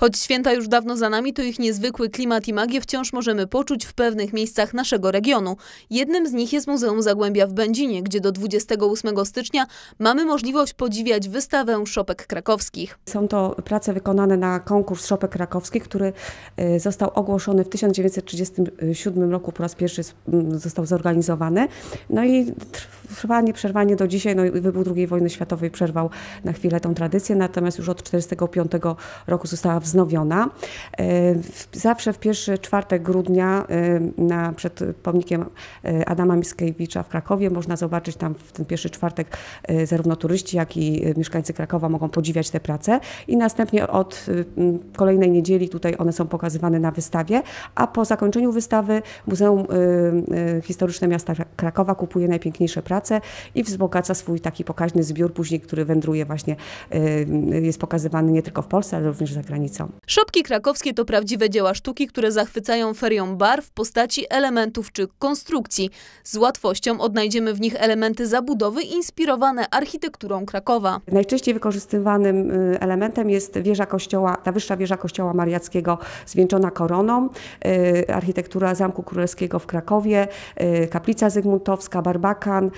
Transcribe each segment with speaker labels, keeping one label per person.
Speaker 1: Choć święta już dawno za nami, to ich niezwykły klimat i magię wciąż możemy poczuć w pewnych miejscach naszego regionu. Jednym z nich jest Muzeum Zagłębia w Będzinie, gdzie do 28 stycznia mamy możliwość podziwiać wystawę szopek
Speaker 2: krakowskich. Są to prace wykonane na konkurs szopek krakowskich, który y, został ogłoszony w 1937 roku po raz pierwszy został zorganizowany. No i trwa trwanie przerwanie do dzisiaj, no wybuch II wojny światowej przerwał na chwilę tą tradycję, natomiast już od 1945 roku została wznowiona. E, zawsze w pierwszy czwartek grudnia e, na, przed pomnikiem e, Adama Mickiewicza w Krakowie można zobaczyć tam w ten pierwszy czwartek zarówno turyści, jak i mieszkańcy Krakowa mogą podziwiać te prace i następnie od kolejnej niedzieli tutaj one są pokazywane na wystawie, a po zakończeniu wystawy Muzeum Historyczne Miasta Krakowa kupuje najpiękniejsze prace pracę i wzbogaca swój taki pokaźny zbiór później, który wędruje właśnie, y, jest pokazywany nie tylko w Polsce, ale również za granicą.
Speaker 1: Szopki krakowskie to prawdziwe dzieła sztuki, które zachwycają ferią bar w postaci elementów czy konstrukcji. Z łatwością odnajdziemy w nich elementy zabudowy inspirowane architekturą Krakowa.
Speaker 2: Najczęściej wykorzystywanym y, elementem jest wieża kościoła, ta wyższa wieża kościoła mariackiego zwieńczona koroną, y, architektura Zamku Królewskiego w Krakowie, kaplica zygmuntowska, barbakan,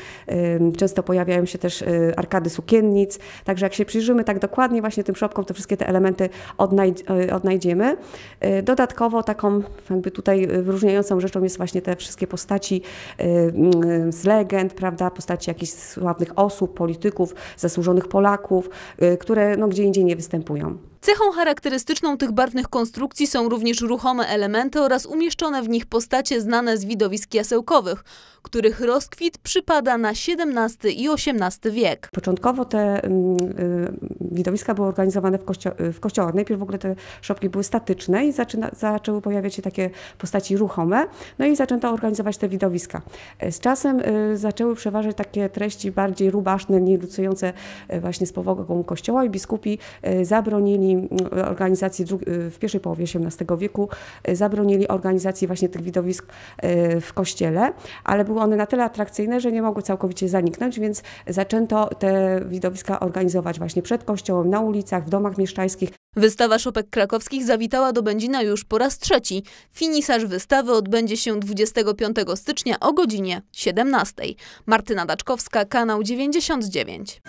Speaker 2: Często pojawiają się też y, arkady sukiennic, także jak się przyjrzymy tak dokładnie właśnie tym szopkom, to wszystkie te elementy y, odnajdziemy. Y, dodatkowo taką jakby tutaj wyróżniającą rzeczą jest właśnie te wszystkie postaci mm, z legend, prawda, postaci jakichś sławnych osób, polityków, zasłużonych Polaków, które no, gdzie indziej nie występują.
Speaker 1: Cechą charakterystyczną tych barwnych konstrukcji są również ruchome elementy oraz umieszczone w nich postacie znane z widowisk jasełkowych, których rozkwit
Speaker 2: przypada na XVII i XVIII wiek. Początkowo te mm, y, widowiska były organizowane w, kościo w kościołach. Najpierw w ogóle te szopki były statyczne i zaczyna, zaczęły pojawiać się takie postaci ruchome, no i zaczęto organizować te widowiska. Z czasem y, zaczęły przeważać takie treści bardziej rubaszne, nielucujące y, właśnie z powagą kościoła i biskupi y, zabronili mm, organizacji w pierwszej połowie XVIII wieku, zabronili organizacji właśnie tych widowisk w kościele, ale były one na tyle atrakcyjne, że nie mogły całkowicie zaniknąć, więc zaczęto te widowiska organizować właśnie przed kościołem, na ulicach, w domach mieszczańskich.
Speaker 1: Wystawa szopek krakowskich zawitała do Będzina już po raz trzeci. Finisarz wystawy odbędzie się 25 stycznia o godzinie 17. Martyna Daczkowska, kanał 99.